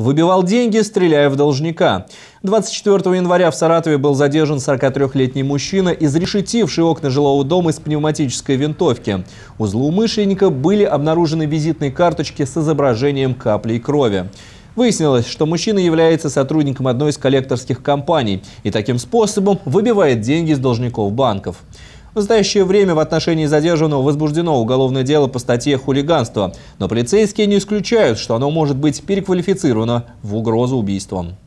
Выбивал деньги, стреляя в должника. 24 января в Саратове был задержан 43-летний мужчина, изрешетивший окна жилого дома из пневматической винтовки. У злоумышленника были обнаружены визитные карточки с изображением капли крови. Выяснилось, что мужчина является сотрудником одной из коллекторских компаний и таким способом выбивает деньги из должников банков. В настоящее время в отношении задержанного возбуждено уголовное дело по статье «Хулиганство», но полицейские не исключают, что оно может быть переквалифицировано в угрозу убийством.